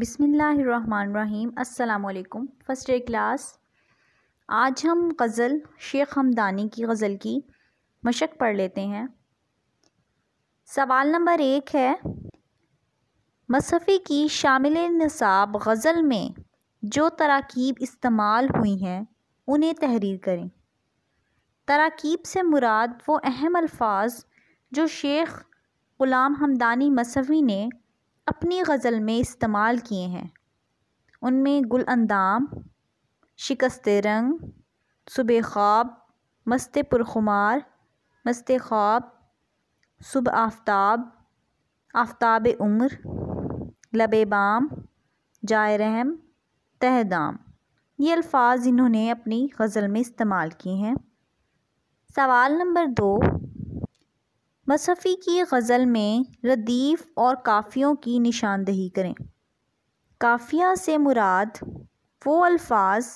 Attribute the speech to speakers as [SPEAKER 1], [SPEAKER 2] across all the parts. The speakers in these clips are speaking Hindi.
[SPEAKER 1] बिसमीम् अल्लाम फ़र्स्ट ए क्लास आज हम गज़ल शेख हमदानी की गज़ल की मशक पढ़ लेते हैं सवाल नंबर एक है मसफ़ी की शामिल नसाब गज़ल में जो तरकीब इस्तेमाल हुई हैं उन्हें तहरीर करें तरकीब से मुराद वो अहम अल्फाज जो शेख ग़ुलाम हमदानी मसफ़ी ने अपनी गज़ल में इस्तेमाल किए हैं उनमें गुल अंदाम शिकस्त रंग सुबह ख्वाब मस्त पुरखुमार मस्त ख्वाब सुब आफ्ताब आफ्ताब उम्र लबे बाम जाय रहम तहदाम ये अल्फाज इन्होंने अपनी गज़ल में इस्तेमाल किए हैं सवाल नंबर दो मसफ़ी की गज़ल में रदीफ़ और काफ़ियों की निशानदही करें काफ़िया से मुराद वो अल्फाज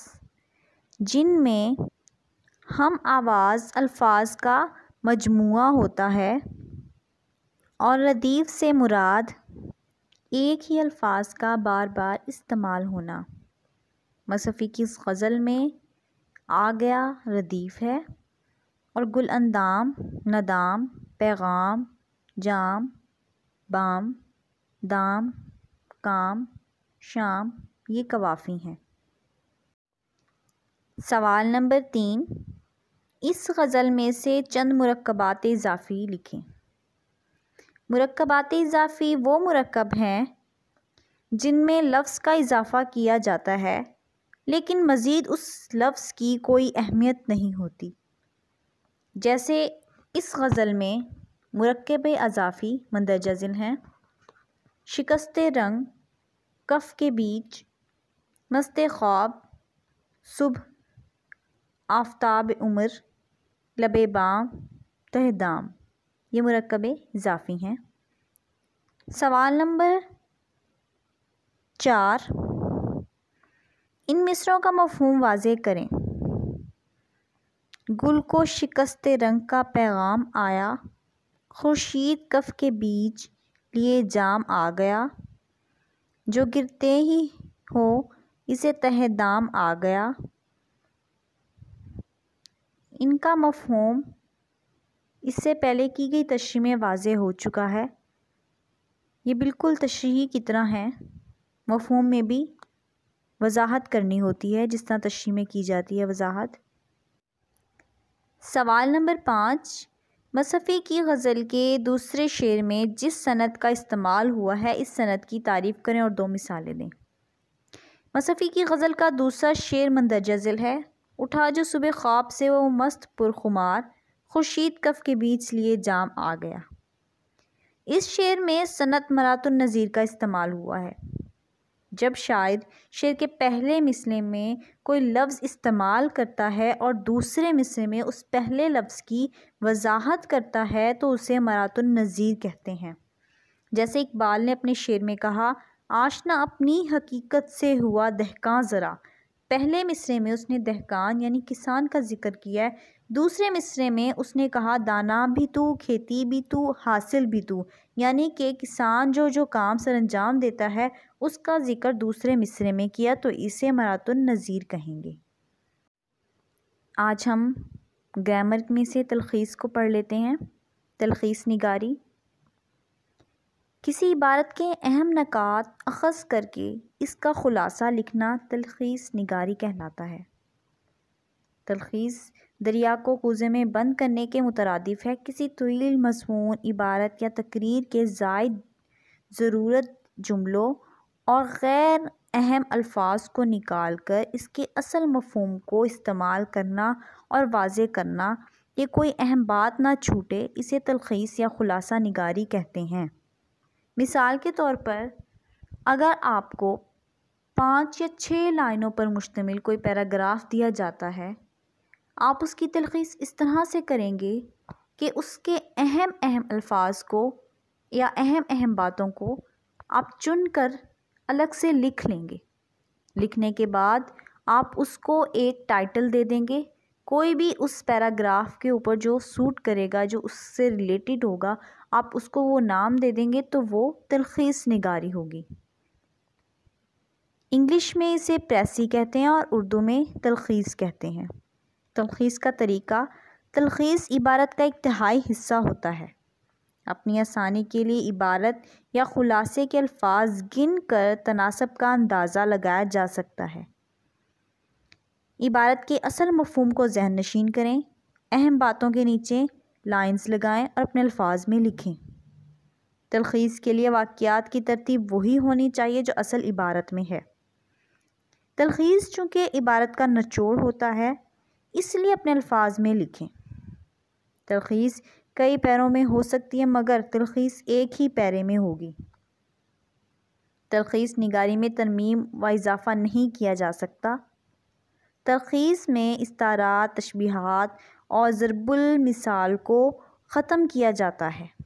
[SPEAKER 1] में हम आवाज़ अल्फाज का मजमू होता है और रदीफ़ से मुराद एक ही अल्फाज का बार बार इस्तेमाल होना मसफ़ी की इस गज़ल में आ गया रदीफ़ है और गुल अंदाम नदाम पैग़ाम जाम बाम दाम काम शाम ये कवाफ़ी हैं सवाल नंबर तीन इस गज़ल में से चंद मरकबात इजाफ़ी लिखें मरकबात इजाफ़ी वो मरकब हैं जिनमें लफ्ज़ का इजाफ़ा किया जाता है लेकिन मज़ीद उस लफ्ज़ की कोई अहमियत नहीं होती जैसे इस गज़ल में मरकब अजाफ़ी मंदरजा जिन हैं शिकस्त रंग कफ़ के बीच मस्त ख्वाब सुबह आफ्ताब उम्र लब बाम तहदाम ये मरकब इजाफ़ी हैं सवाल नंबर चार इन मिसरों का मफहम वाज करें गुल को शिकस्त रंग का पैग़ाम आया खुर्शीद कफ के बीच लिए जाम आ गया जो गिरते ही हो इसे तह दाम आ गया इनका मफहम इससे पहले की गई तशरी में वाज हो चुका है ये बिल्कुल तशरी की तरह है मफहम में भी वजाहत करनी होती है जिस तरह तशरी में की जाती है वजाहत सवाल नंबर पाँच मसफ़ी की गज़ल के दूसरे शेर में जिस सनत का इस्तेमाल हुआ है इस सनत की तारीफ़ करें और दो मिसालें दें मसफ़ी की गज़ल का दूसरा शेर मंदरजा ज़िल है उठा जो सुबह ख्वाब से वो मस्त पुरखुमार खुर्शीद कफ के बीच लिए जाम आ गया इस शेर में सनत नज़ीर का इस्तेमाल हुआ है जब शायद शेर के पहले मिसरे में कोई लफ्ज़ इस्तेमाल करता है और दूसरे मिसरे में उस पहले लफ्ज़ की वजाहत करता है तो उसे मरातुन नज़ीर कहते हैं जैसे इकबाल ने अपने शेर में कहा आशना अपनी हकीकत से हुआ दहका ज़रा पहले मिसरे में उसने दहकान यानी किसान का जिक्र किया है दूसरे मिसरे में उसने कहा दाना भी तू खेती भी तू हासिल भी तू यानी कि किसान जो जो काम सर अंजाम देता है उसका जिक्र दूसरे मिसरे में किया तो इसे मरातुल नज़ीर कहेंगे आज हम ग्रामर में से तलखीस को पढ़ लेते हैं तलखीस निगारी किसी इबारत के अहम नक़ात अखज़ करके इसका ख़ुलासा लिखना तलख़ीस निगारी कहलाता है तलख़ीस दरिया को कूजे में बंद करने के मुतरदफ़ है किसी तवील मसमून इबारत या तकरीर के जायद ज़रूरत जुमलों और गैर अहम अल्फाज को निकाल कर इसके असल मफहम को इस्तेमाल करना और वाज करना ये कोई अहम बात ना छूटे इसे तलखीस या ख़ुलासा निगारी कहते हैं मिसाल के तौर पर अगर आपको पाँच या छः लाइनों पर मुश्तमिल कोई पैराग्राफ दिया जाता है आप उसकी तलखीस इस तरह से करेंगे कि उसके अहम अहम अल्फाज को या अहम अहम बातों को आप चुन कर अलग से लिख लेंगे लिखने के बाद आप उसको एक टाइटल दे देंगे कोई भी उस पैराग्राफ के ऊपर जो सूट करेगा जो उससे रिलेटेड होगा आप उसको वो नाम दे देंगे तो वो तलखीस निगारी होगी इंग्लिश में इसे प्रेसी कहते हैं और उर्दू में तलखीस कहते हैं तलखीस का तरीका तलखीस इबारत का एक तिहाई हिस्सा होता है अपनी आसानी के लिए इबारत या ख़ुलासे के अल्फाज गिन कर तनासब का अंदाज़ा लगाया जा सकता है इबारत के असल मफहम को जहन नशीन करें अहम बातों के नीचे लाइंस लगाएं और अपने अल्फाज में लिखें तलखीस के लिए वाक़ात की तरतीब वही होनी चाहिए जो असल इबारत में है तलखीस चूँकि इबारत का नचोड़ होता है इसलिए अपने अल्फाज में लिखें तलखीस कई पैरों में हो सकती है मगर तलखीस एक ही पैरे में होगी तलखीस निगारी में तरमीम व इजाफ़ा नहीं किया जा सकता तलखीस में इस्तारात तशबीहात और ज़रबुल मिसाल को ख़त्म किया जाता है